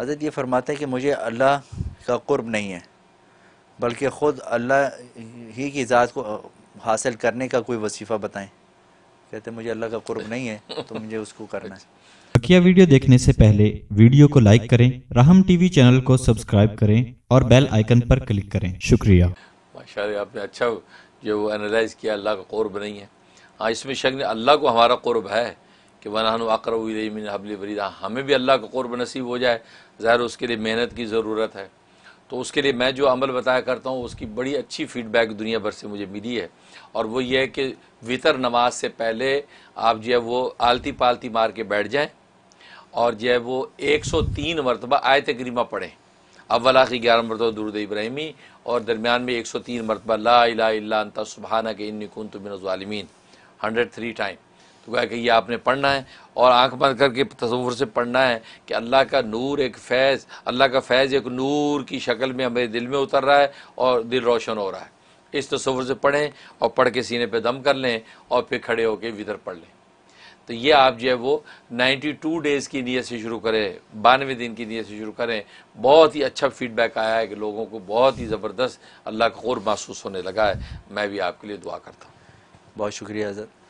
हज़रत ये फरमाते हैं कि मुझे अल्लाह का क़ुर्ब नहीं है बल्कि ख़ुद अल्लाह ही की ज़ात को हासिल करने का कोई वसीफ़ा बताएं कहते मुझे अल्लाह का क़ुर्ब नहीं है तो मुझे उसको करना है बकिया वीडियो देखने से पहले वीडियो को लाइक करें राहम टीवी चैनल को सब्सक्राइब करें और बेल आइकन पर क्लिक करें शुक्रिया माशा आपने अच्छा जो एनालाइज किया अल्लाह का क़ुर्ब नहीं है हाँ इसमें शक अल्लाह को हमारा क़ुर्ब है कि वनान मिन हबल वरीदा हमें भी अल्लाह का क़ुरब नसीब हो जाए ज़ाहिर उसके लिए मेहनत की ज़रूरत है तो उसके लिए मैं जो अमल बताया करता हूँ उसकी बड़ी अच्छी फ़ीडबैक दुनिया भर से मुझे मिली है और वो ये है कि वितर नमाज से पहले आप जो है वो आलती पालती मार के बैठ जाएँ और जो है वो एक सौ तीन मरतबा आयत करीमा पढ़ें अव्वला की ग्यारह मरतबा दुरुद इब्राहिमी और दरमियान में एक सौ तीन मरतबा ला इला इल्ला अंता सुबहाना के इन कुन तुमिन हंड्रेड थ्री टाइम तो कहा कि ये आपने पढ़ना है और आंख बंद करके तस्वुर से पढ़ना है कि अल्लाह का नूर एक फैज़ अल्लाह का फैज़ एक नूर की शक्ल में हमारे दिल में उतर रहा है और दिल रोशन हो रहा है इस तस्वुर से पढ़ें और पढ़ के सीने पे दम कर लें और फिर खड़े होकर विदर पढ़ लें तो ये आप जो है वो 92 डेज़ की नीयत से शुरू करें बानवे दिन की नीयत से शुरू करें बहुत ही अच्छा फीडबैक आया है कि लोगों को बहुत ही ज़बरदस्त अल्लाह का गौर महसूस होने लगा है मैं भी आपके लिए दुआ करता हूँ बहुत शुक्रिया हजरत